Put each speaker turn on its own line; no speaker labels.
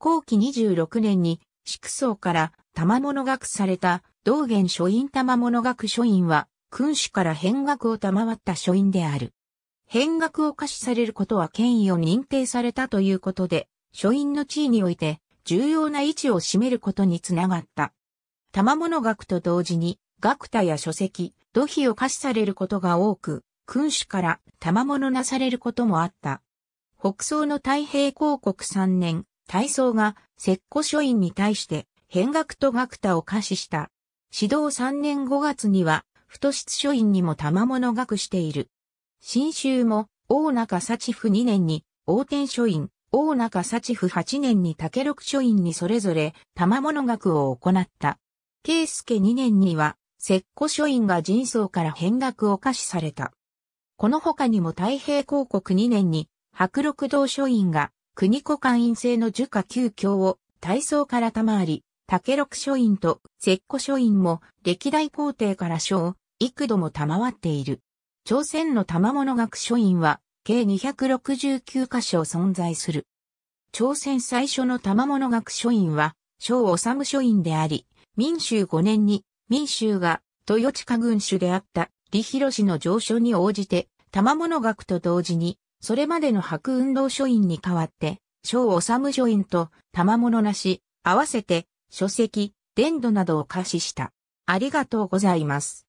後期26年に、祝宗から玉物学された道元書院玉物学書院は、君主から変額を賜った書院である。変額を可視されることは権威を認定されたということで、書院の地位において重要な位置を占めることにつながった。玉物学と同時に、学多や書籍、土費を可視されることが多く、君主から賜物なされることもあった。北宋の太平公国3年、大僧が石庫書院に対して変額と学多を可視した。指導3年5月には、太室書院にも賜物学している。新州も、大中幸府2年に、大天書院、大中幸府8年に竹六書院にそれぞれ、賜物学を行った。圭介2年には、石庫書院が人相から変額を可視された。この他にも太平広告2年に、白六道書院が国子官院制の儒家旧教を体操から賜り、竹六書院と石古書院も歴代皇帝から書を幾度も賜っている。朝鮮の賜物学書院は計269箇所存在する。朝鮮最初の賜物学書院は小治書院であり、民衆5年に民衆が豊地下軍主であった李氏の上書に応じて、玉物学と同時に、それまでの白運動書院に代わって、小治書院と玉物なし、合わせて書籍、伝度などを貸しした。ありがとうございます。